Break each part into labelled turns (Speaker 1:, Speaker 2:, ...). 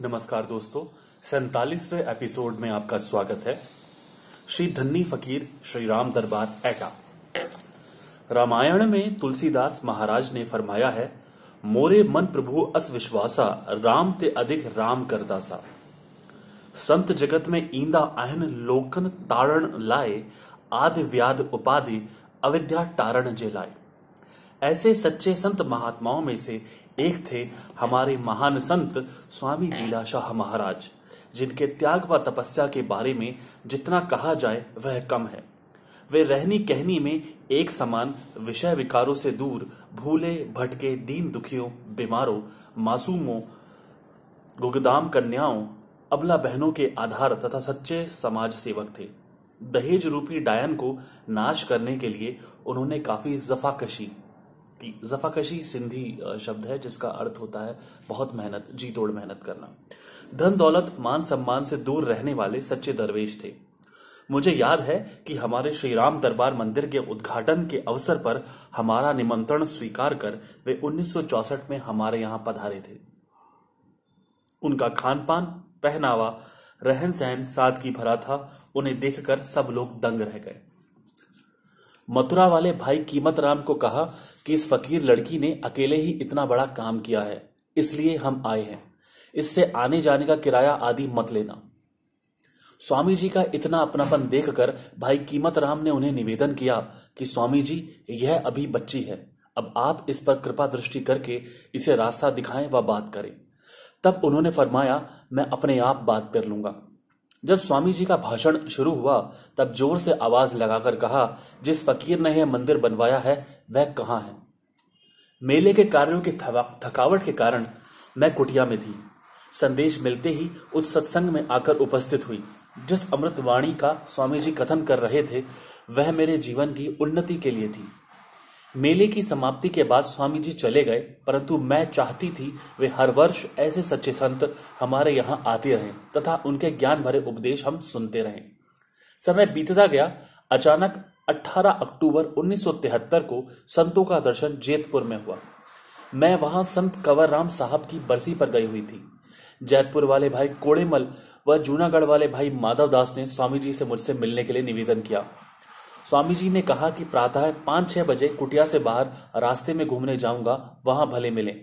Speaker 1: नमस्कार दोस्तों सैतालीसवे एपिसोड में आपका स्वागत है श्री धन्नी फकीर श्री राम दरबार एटा रामायण में तुलसीदास महाराज ने फरमाया है मोरे मन प्रभु अस विश्वासा राम ते अधिक राम करदासा संत जगत में ईंदा अहन लोकन तारण लाए आदि व्याध उपाधि अविद्या तारण जे लाए ऐसे सच्चे संत महात्माओं में से एक थे हमारे महान संत स्वामी लीलाशाह महाराज जिनके त्याग व तपस्या के बारे में जितना कहा जाए वह कम है वे रहनी कहनी में एक समान विषय विकारों से दूर भूले भटके दीन दुखियों बीमारों मासूमों गुगदाम कन्याओं अबला बहनों के आधार तथा सच्चे समाज सेवक थे दहेज रूपी डायन को नाश करने के लिए उन्होंने काफी जफाकशी जफाकशी सिंधी शब्द है जिसका अर्थ होता है बहुत मेहनत जी तोड़ मेहनत करना धन दौलत मान सम्मान से दूर रहने वाले सच्चे दरवेश थे मुझे याद है कि हमारे श्री राम दरबार मंदिर के उद्घाटन के अवसर पर हमारा निमंत्रण स्वीकार कर वे 1964 में हमारे यहां पधारे थे उनका खान पान पहनावा रहन सहन सादगी भरा था उन्हें देखकर सब लोग दंग रह गए मथुरा वाले भाई कीमत राम को कहा कि इस फकीर लड़की ने अकेले ही इतना बड़ा काम किया है इसलिए हम आए हैं इससे आने जाने का किराया आदि मत लेना स्वामी जी का इतना अपनापन देखकर भाई कीमत राम ने उन्हें निवेदन किया कि स्वामी जी यह अभी बच्ची है अब आप इस पर कृपा दृष्टि करके इसे रास्ता दिखाएं व बात करें तब उन्होंने फरमाया मैं अपने आप बात कर लूंगा जब स्वामी जी का भाषण शुरू हुआ तब जोर से आवाज लगाकर कहा जिस फकीर ने यह मंदिर बनवाया है वह कहाँ है मेले के कार्यों की थकावट के कारण मैं कुटिया में थी संदेश मिलते ही उस सत्संग में आकर उपस्थित हुई जिस अमृतवाणी का स्वामी जी कथन कर रहे थे वह मेरे जीवन की उन्नति के लिए थी मेले की समाप्ति के बाद स्वामी जी चले गए परंतु मैं चाहती थी वे हर वर्ष ऐसे सच्चे संत हमारे यहाँ आते रहें तथा उनके ज्ञान भरे उपदेश हम सुनते रहें समय बीतता गया अचानक 18 अक्टूबर 1973 को संतों का दर्शन जेतपुर में हुआ मैं वहां संत कंवर राम साहब की बरसी पर गई हुई थी जयपुर वाले भाई कोड़ेमल व जूनागढ़ वाले भाई माधव दास ने स्वामी जी से मुझसे मिलने के लिए निवेदन किया स्वामी जी ने कहा कि प्रातः पांच छह बजे कुटिया से बाहर रास्ते में घूमने जाऊंगा वहां भले मिले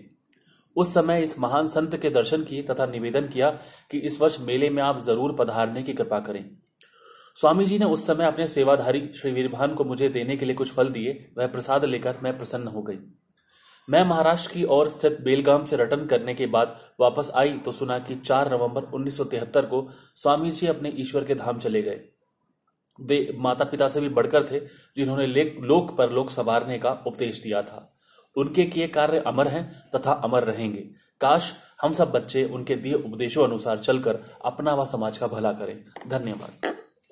Speaker 1: उस समय इस महान संत के दर्शन किए तथा निवेदन किया कि इस वर्ष मेले में आप जरूर पधारने की कृपा करें स्वामी जी ने उस समय अपने सेवाधारी श्री वीरभान को मुझे देने के लिए कुछ फल दिए वह प्रसाद लेकर मैं प्रसन्न हो गई मैं महाराष्ट्र की ओर स्थित बेलगाम से रटन करने के बाद वापस आई तो सुना कि 4 नवंबर 1973 को स्वामी जी अपने ईश्वर के धाम चले गए वे माता पिता से भी बढ़कर थे जिन्होंने लोक पर लोक संवारने का उपदेश दिया था उनके किए कार्य अमर हैं तथा अमर रहेंगे काश हम सब बच्चे उनके दिए उपदेशों अनुसार चलकर अपना व समाज का भला करें धन्यवाद